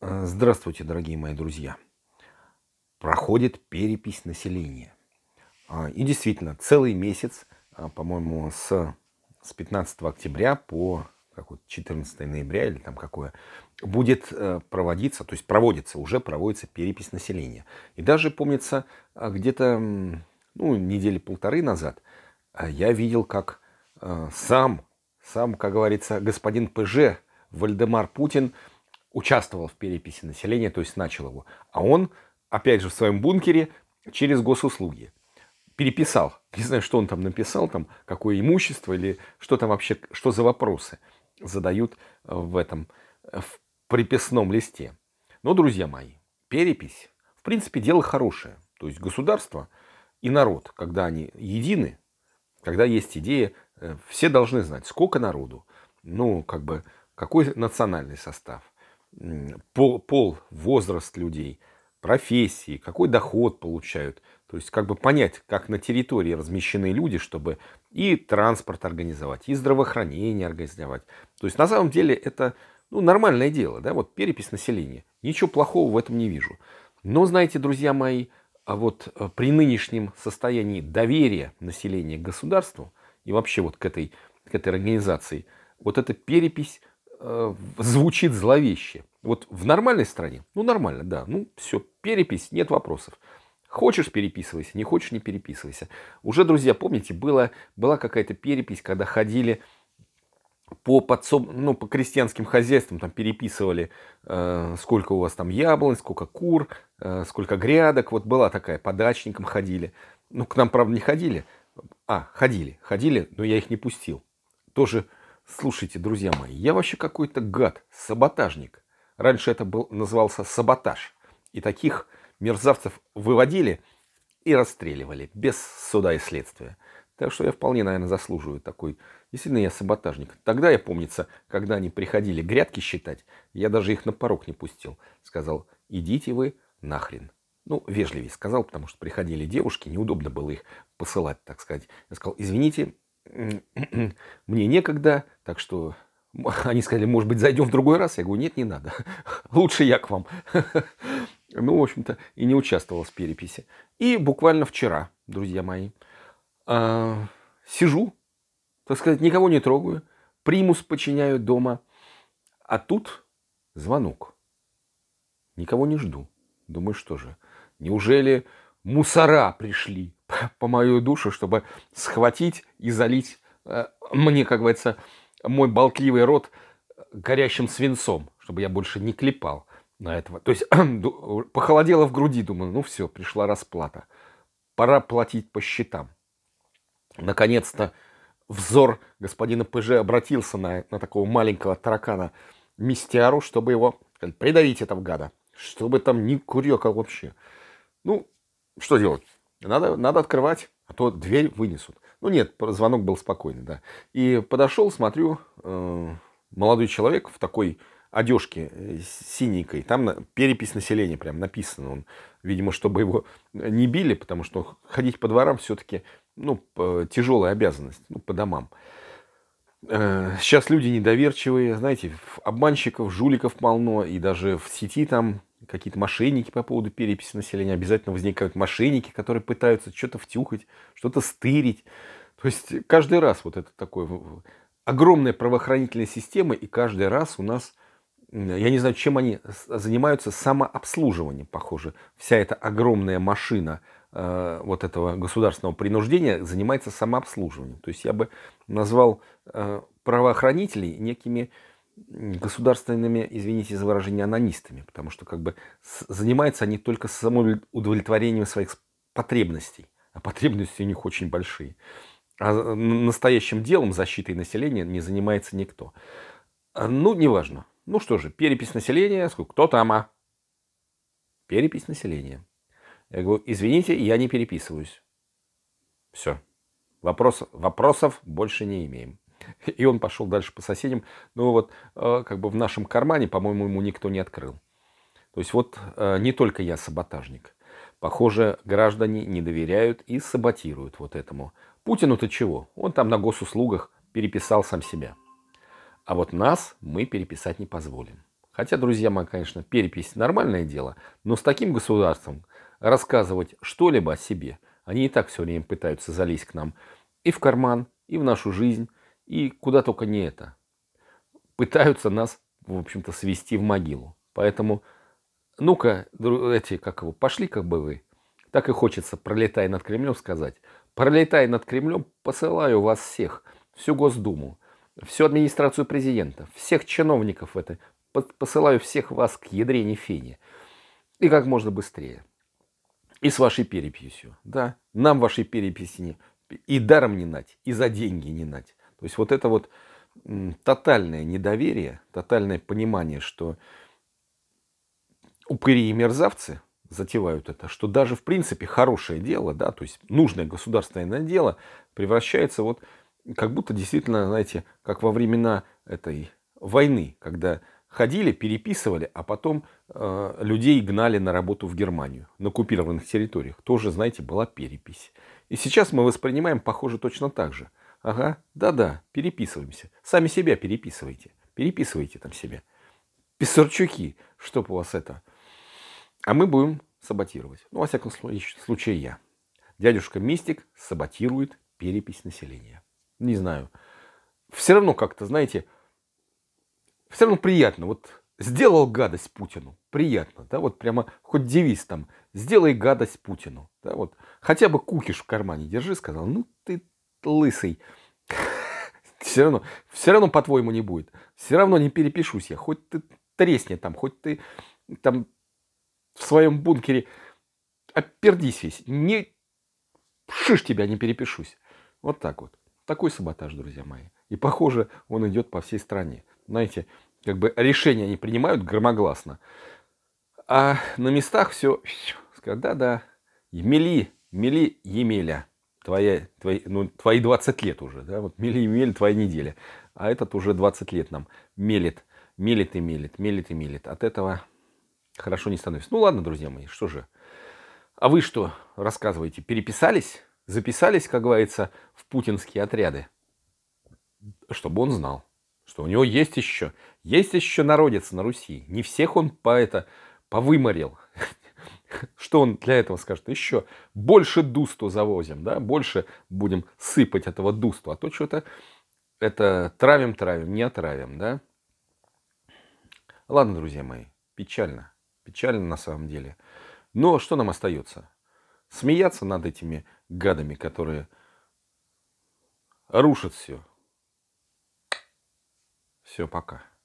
Э, здравствуйте, дорогие мои друзья. Проходит перепись населения. А, и действительно, целый месяц, а, по-моему, с, с 15 октября по как вот 14 ноября или там какое, будет э, проводиться, то есть проводится, уже проводится перепись населения. И даже, помнится, а, где-то ну, недели полторы назад я видел, как э, сам, сам, как говорится, господин ПЖ Вальдемар Путин – участвовал в переписи населения, то есть начал его. А он, опять же, в своем бункере через госуслуги переписал. Не знаю, что он там написал, там, какое имущество или что там вообще, что за вопросы задают в этом в приписном листе. Но, друзья мои, перепись, в принципе, дело хорошее. То есть государство и народ, когда они едины, когда есть идея, э, все должны знать, сколько народу, ну, как бы, какой национальный состав – пол, пол, возраст людей, профессии, какой доход получают. То есть как бы понять, как на территории размещены люди, чтобы и транспорт организовать, и здравоохранение организовать. То есть на самом деле это ну, нормальное дело, да, вот перепись населения. Ничего плохого в этом не вижу. Но знаете, друзья мои, а вот э, при нынешнем состоянии доверия населения к государству и вообще вот к этой, к этой организации, вот эта перепись Э, звучит зловеще. Вот в нормальной стране, ну нормально, да, ну все, перепись, нет вопросов. Хочешь, переписывайся, не хочешь, не переписывайся. Уже, друзья, помните, была была какая-то перепись, когда ходили по, подсоб... ну, по крестьянским хозяйствам, там переписывали, э, сколько у вас там яблонь, сколько кур, э, сколько грядок. Вот была такая, по дачникам ходили. Ну, к нам, правда, не ходили. А, ходили, ходили, но я их не пустил. Тоже Слушайте, друзья мои, я вообще какой-то гад, саботажник. Раньше это был, назывался саботаж. И таких мерзавцев выводили и расстреливали без суда и следствия. Так что я вполне, наверное, заслуживаю такой. Действительно, я саботажник. Тогда я, помнится, когда они приходили грядки считать, я даже их на порог не пустил. Сказал, идите вы нахрен. Ну, вежливее сказал, потому что приходили девушки, неудобно было их посылать, так сказать. Я сказал, извините, мне некогда, так что они сказали, может быть, зайдем в другой раз. Я говорю, нет, не надо. Лучше я к вам. Ну, в общем-то, и не участвовал в переписи. И буквально вчера, друзья мои, а, сижу, так сказать, никого не трогаю. Примус подчиняю дома. А тут звонок. Никого не жду. Думаю, что же, неужели мусора пришли? по мою душу, чтобы схватить и залить э, мне, как говорится, мой болтливый рот горящим свинцом, чтобы я больше не клепал на этого. То есть похолодело в груди, думаю, ну все, пришла расплата. Пора платить по счетам. Наконец-то взор господина ПЖ обратился на, на такого маленького таракана Мистиару, чтобы его придавить этого гада. Чтобы там ни курека вообще. Ну, что делать? Надо, надо открывать, а то дверь вынесут. Ну нет, звонок был спокойный, да. И подошел, смотрю, э, молодой человек в такой одежке э, синенькой. Там перепись населения прям написано. Он, видимо, чтобы его не били, потому что ходить по дворам все-таки ну, тяжелая обязанность, ну, по домам. Э, сейчас люди недоверчивые, знаете, обманщиков, жуликов полно, и даже в сети там какие-то мошенники по поводу переписи населения, обязательно возникают мошенники, которые пытаются что-то втюхать, что-то стырить. То есть каждый раз вот это такое огромная правоохранительная система, и каждый раз у нас, я не знаю, чем они занимаются, самообслуживанием, похоже. Вся эта огромная машина э, вот этого государственного принуждения занимается самообслуживанием. То есть я бы назвал э, правоохранителей некими э, государственными, извините за выражение, анонистами, потому что как бы занимаются они только самоудовлетворением своих потребностей, а потребности у них очень большие. А э, настоящим делом защиты населения не занимается никто. А, ну, неважно. Ну что же, перепись населения, сколько, кто там, а? Перепись населения. Я говорю, извините, я не переписываюсь. Все. Вопрос, вопросов больше не имеем. И он пошел дальше по соседям. но ну вот, э, как бы в нашем кармане, по-моему, ему никто не открыл. То есть вот э, не только я саботажник. Похоже, граждане не доверяют и саботируют вот этому. Путину-то чего? Он там на госуслугах переписал сам себя. А вот нас мы переписать не позволим. Хотя, друзья мои, конечно, перепись нормальное дело, но с таким государством рассказывать что-либо о себе, они и так все время пытаются залезть к нам и в карман, и в нашу жизнь, и куда только не это. Пытаются нас, в общем-то, свести в могилу. Поэтому, ну-ка, эти, как его, пошли как бы вы. Так и хочется, пролетая над Кремлем, сказать. Пролетая над Кремлем, посылаю вас всех, всю Госдуму, всю администрацию президента, всех чиновников это посылаю всех вас к ядрене фене. И как можно быстрее. И с вашей переписью. Да, нам вашей переписи не... И даром не нать, и за деньги не нать. То есть вот это вот тотальное недоверие, тотальное понимание, что упыри и мерзавцы затевают это, что даже в принципе хорошее дело, да, то есть нужное государственное дело превращается вот как будто действительно, знаете, как во времена этой войны, когда ходили, переписывали, а потом э, людей гнали на работу в Германию, на оккупированных территориях. Тоже, знаете, была перепись. И сейчас мы воспринимаем, похоже, точно так же. Ага, да-да, переписываемся. Сами себя переписывайте. Переписывайте там себя. Писарчуки, чтоб у вас это. А мы будем саботировать. Ну, во всяком случае, я. Дядюшка Мистик саботирует перепись населения. Не знаю. Все равно как-то, знаете, все равно приятно. Вот сделал гадость Путину. Приятно, да, вот прямо хоть девиз там, сделай гадость Путину, да, вот. Хотя бы кукиш в кармане держи, сказал, ну ты лысый. Все равно, все равно по-твоему не будет. Все равно не перепишусь я. Хоть ты тресни там, хоть ты там в своем бункере опердись весь. Не шиш тебя, не перепишусь. Вот так вот. Такой саботаж, друзья мои. И, похоже, он идет по всей стране. Знаете, как бы решения они принимают громогласно. А на местах все... Да-да, мели, мели, емеля твоя, твои, ну, твои 20 лет уже, да, вот мели и мели, твоя неделя. А этот уже 20 лет нам мелит, мелит и мелит, мелит и мелит. От этого хорошо не становится. Ну ладно, друзья мои, что же. А вы что рассказываете? Переписались? Записались, как говорится, в путинские отряды? Чтобы он знал, что у него есть еще, есть еще народец на Руси. Не всех он по это повыморил. Что он для этого скажет? Еще больше дусту завозим, да, больше будем сыпать этого дусту, а то что-то это травим-травим, не отравим, да. Ладно, друзья мои, печально, печально на самом деле. Но что нам остается? Смеяться над этими гадами, которые рушат все. Все, пока.